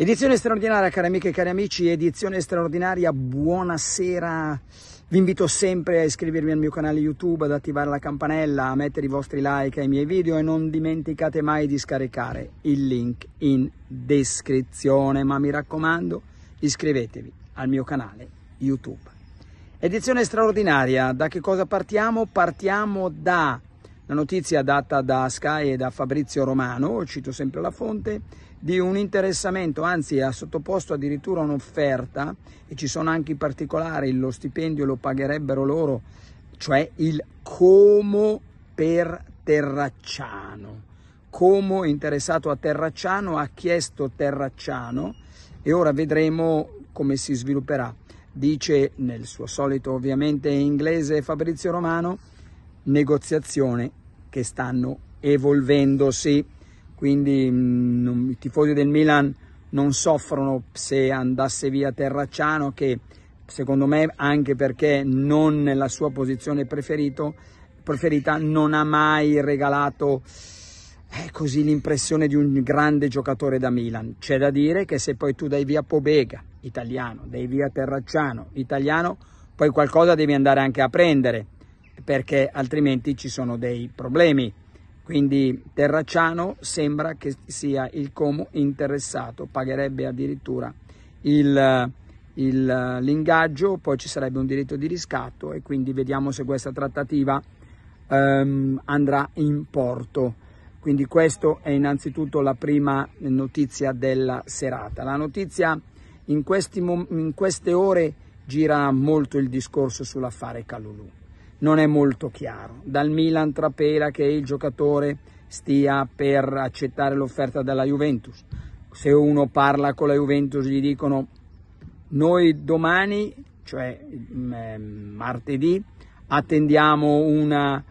Edizione straordinaria, cari amiche e cari amici, edizione straordinaria, buonasera. Vi invito sempre a iscrivervi al mio canale YouTube, ad attivare la campanella, a mettere i vostri like ai miei video e non dimenticate mai di scaricare il link in descrizione, ma mi raccomando iscrivetevi al mio canale YouTube. Edizione straordinaria, da che cosa partiamo? Partiamo da la notizia data da Sky e da Fabrizio Romano, cito sempre la fonte, di un interessamento, anzi ha sottoposto addirittura un'offerta e ci sono anche i particolari, lo stipendio lo pagherebbero loro, cioè il Como per Terracciano. Como è interessato a Terracciano, ha chiesto Terracciano e ora vedremo come si svilupperà. Dice nel suo solito ovviamente inglese Fabrizio Romano, negoziazione che stanno evolvendosi. Quindi mh, mm, i tifosi del Milan non soffrono se andasse via Terracciano che secondo me anche perché non nella sua posizione preferito, preferita non ha mai regalato eh, così l'impressione di un grande giocatore da Milan. C'è da dire che se poi tu dai via Pobega, italiano, dai via Terracciano, italiano, poi qualcosa devi andare anche a prendere perché altrimenti ci sono dei problemi. Quindi Terracciano sembra che sia il Como interessato, pagherebbe addirittura il, il, l'ingaggio, poi ci sarebbe un diritto di riscatto e quindi vediamo se questa trattativa um, andrà in porto. Quindi questa è innanzitutto la prima notizia della serata. La notizia in, questi, in queste ore gira molto il discorso sull'affare Calulù non è molto chiaro. Dal Milan trapela che il giocatore stia per accettare l'offerta della Juventus. Se uno parla con la Juventus gli dicono noi domani, cioè mm, ehm, martedì, attendiamo una,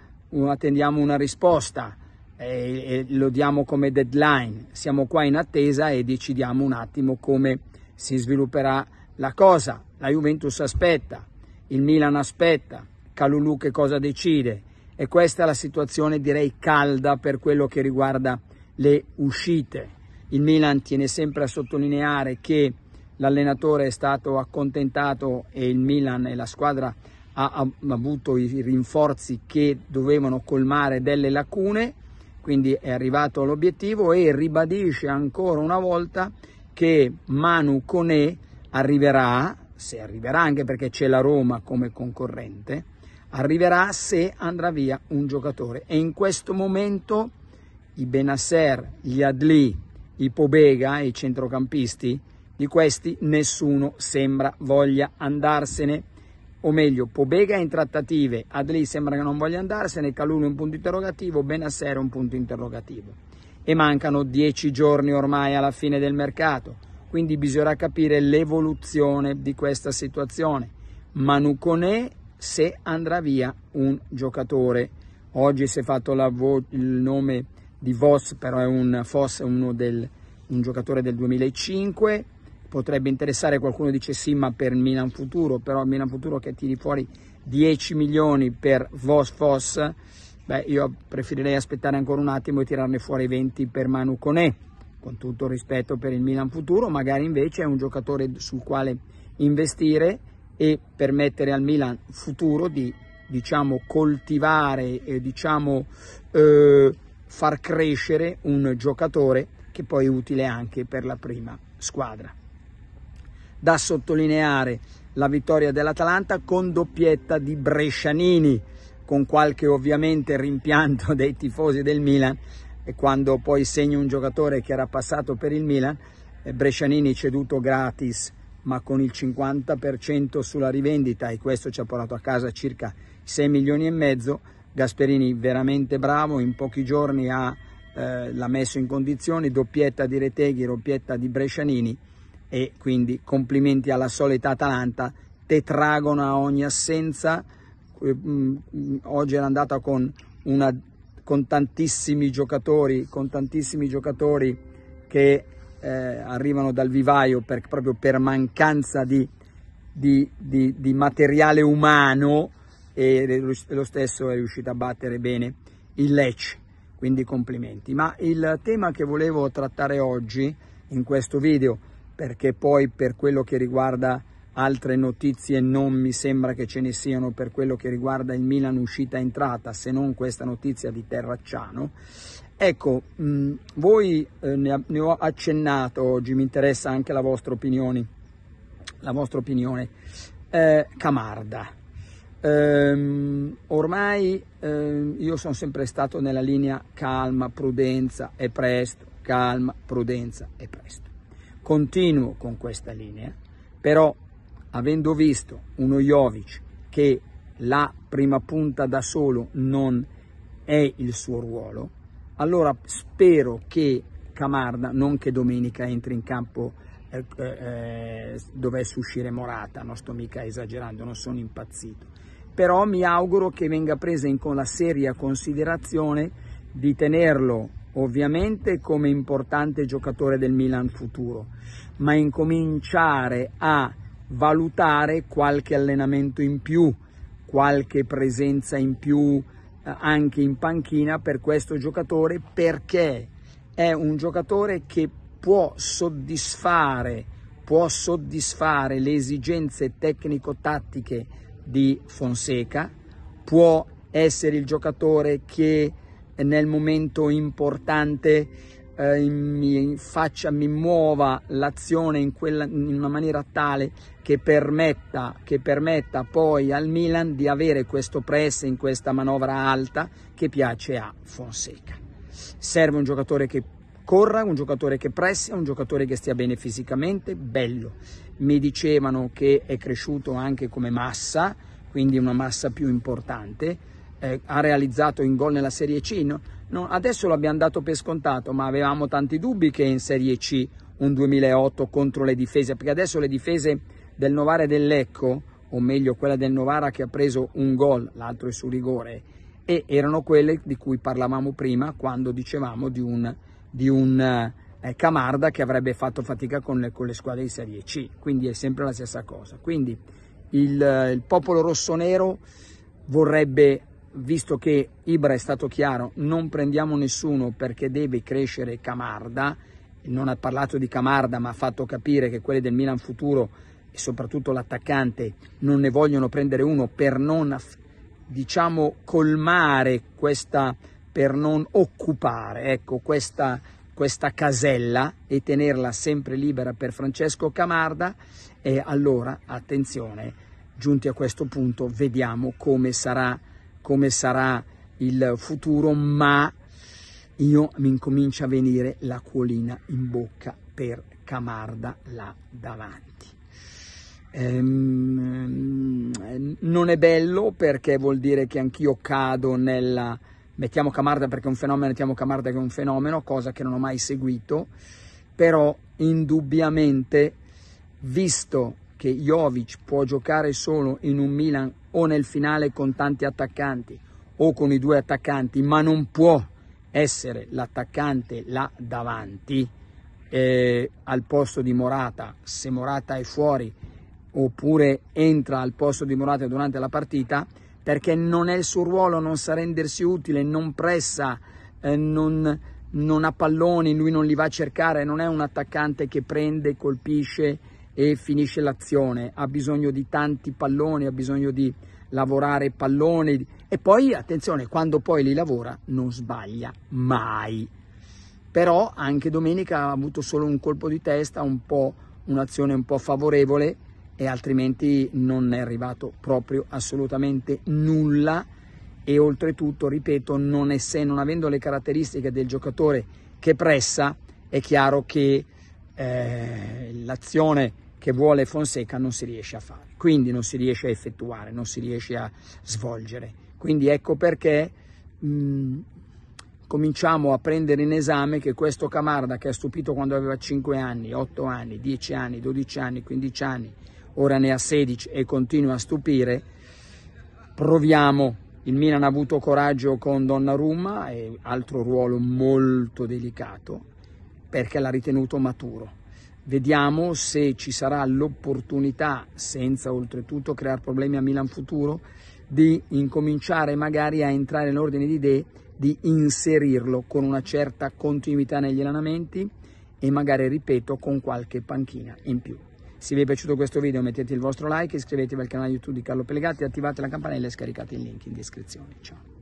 attendiamo una risposta e, e lo diamo come deadline. Siamo qua in attesa e decidiamo un attimo come si svilupperà la cosa. La Juventus aspetta, il Milan aspetta, Calulu che cosa decide e questa è la situazione direi calda per quello che riguarda le uscite. Il Milan tiene sempre a sottolineare che l'allenatore è stato accontentato e il Milan e la squadra ha avuto i rinforzi che dovevano colmare delle lacune, quindi è arrivato all'obiettivo e ribadisce ancora una volta che Manu Conè arriverà, se arriverà anche perché c'è la Roma come concorrente, arriverà se andrà via un giocatore. E in questo momento i Benasser, gli Adli, i Pobega, i centrocampisti, di questi nessuno sembra voglia andarsene. O meglio, Pobega è in trattative, Adli sembra che non voglia andarsene, è un punto interrogativo, Benasser un punto interrogativo. E mancano dieci giorni ormai alla fine del mercato, quindi bisognerà capire l'evoluzione di questa situazione. Manu Manucone se andrà via un giocatore. Oggi si è fatto vo- il nome di Voss, però è un, Foss è uno del, un giocatore del 2005, potrebbe interessare qualcuno dice sì ma per Milan Futuro, però Milan Futuro che tiri fuori 10 milioni per Voss Foss, beh io preferirei aspettare ancora un attimo e tirarne fuori 20 per Manu Coné, con tutto rispetto per il Milan Futuro, magari invece è un giocatore sul quale investire e permettere al Milan futuro di diciamo, coltivare e diciamo, eh, far crescere un giocatore che poi è utile anche per la prima squadra. Da sottolineare la vittoria dell'Atalanta con doppietta di Brescianini, con qualche ovviamente rimpianto dei tifosi del Milan e quando poi segna un giocatore che era passato per il Milan, eh, Brescianini ceduto gratis ma con il 50% sulla rivendita e questo ci ha portato a casa circa 6 milioni e mezzo. Gasperini veramente bravo, in pochi giorni ha, eh, l'ha messo in condizioni, doppietta di Reteghi, doppietta di Brescianini e quindi complimenti alla solita Atalanta, tetragono a ogni assenza, eh, mm, oggi era andata con, una, con tantissimi giocatori, con tantissimi giocatori che eh, arrivano dal vivaio per, proprio per mancanza di, di, di, di materiale umano e lo stesso è riuscito a battere bene il Lecce, quindi complimenti. Ma il tema che volevo trattare oggi in questo video, perché poi per quello che riguarda altre notizie non mi sembra che ce ne siano per quello che riguarda il Milan uscita e entrata, se non questa notizia di Terracciano, Ecco, mh, mm, voi eh, ne, ne, ho accennato oggi, mi interessa anche la vostra opinione. La vostra opinione. Eh, Camarda. Ehm, ormai eh, io sono sempre stato nella linea calma, prudenza e presto, calma, prudenza e presto. Continuo con questa linea, però avendo visto uno Jovic che la prima punta da solo non è il suo ruolo, allora spero che Camarda, non che domenica entri in campo eh, eh, dovesse uscire Morata, non sto mica esagerando, non sono impazzito. Però mi auguro che venga presa in, con la seria considerazione di tenerlo ovviamente come importante giocatore del Milan futuro, ma incominciare a valutare qualche allenamento in più, qualche presenza in più anche in panchina per questo giocatore perché è un giocatore che può soddisfare, può soddisfare le esigenze tecnico-tattiche di Fonseca, può essere il giocatore che nel momento importante eh, mi faccia, mi muova l'azione in, quella, in una maniera tale che permetta, che permetta poi al Milan di avere questo press in questa manovra alta che piace a Fonseca. Serve un giocatore che corra, un giocatore che pressi, un giocatore che stia bene fisicamente, bello. Mi dicevano che è cresciuto anche come massa, quindi una massa più importante eh, ha realizzato in gol nella Serie C. No? Non, adesso l'abbiamo dato per scontato, ma avevamo tanti dubbi che in Serie C un 2008 contro le difese, perché adesso le difese del Novara e del Lecco, o meglio quella del Novara che ha preso un gol, l'altro è su rigore, e erano quelle di cui parlavamo prima quando dicevamo di un, di un eh, Camarda che avrebbe fatto fatica con le, con le, squadre di Serie C, quindi è sempre la stessa cosa. Quindi il, il popolo rossonero vorrebbe visto che Ibra è stato chiaro, non prendiamo nessuno perché deve crescere Camarda, non ha parlato di Camarda ma ha fatto capire che quelli del Milan futuro e soprattutto l'attaccante non ne vogliono prendere uno per non diciamo colmare questa per non occupare ecco, questa, questa casella e tenerla sempre libera per Francesco Camarda e allora attenzione giunti a questo punto vediamo come sarà come sarà il futuro, ma io mi incomincia a venire la colina in bocca per Camarda là davanti. Ehm, non è bello perché vuol dire che anch'io cado nella mettiamo Camarda perché è un fenomeno, mettiamo Camarda che è un fenomeno, cosa che non ho mai seguito, però indubbiamente visto che Jovic può giocare solo in un Milan o nel finale con tanti attaccanti o con i due attaccanti, ma non può essere l'attaccante là davanti eh, al posto di Morata, se Morata è fuori oppure entra al posto di Morata durante la partita, perché non è il suo ruolo, non sa rendersi utile, non pressa, eh, non, non ha palloni, lui non li va a cercare, non è un attaccante che prende, colpisce, e finisce l'azione, ha bisogno di tanti palloni, ha bisogno di lavorare palloni e poi attenzione, quando poi li lavora non sbaglia mai. Però anche domenica ha avuto solo un colpo di testa, un po' un'azione un po' favorevole e altrimenti non è arrivato proprio assolutamente nulla e oltretutto, ripeto, non, essendo, non avendo le caratteristiche del giocatore che pressa, è chiaro che eh, l'azione che vuole Fonseca non si riesce a fare, quindi non si riesce a effettuare, non si riesce a svolgere. Quindi ecco perché mh, mm, cominciamo a prendere in esame che questo Camarda che ha stupito quando aveva 5 anni, 8 anni, 10 anni, 12 anni, 15 anni, ora ne ha 16 e continua a stupire, proviamo. Il Milan ha avuto coraggio con Donnarumma, e altro ruolo molto delicato, perché l'ha ritenuto maturo Vediamo se ci sarà l'opportunità, senza oltretutto creare problemi a Milan futuro, di incominciare magari a entrare in ordine di idee di inserirlo con una certa continuità negli allenamenti e magari, ripeto, con qualche panchina in più. Se vi è piaciuto questo video mettete il vostro like, iscrivetevi al canale YouTube di Carlo Pellegatti, attivate la campanella e scaricate il link in descrizione. Ciao!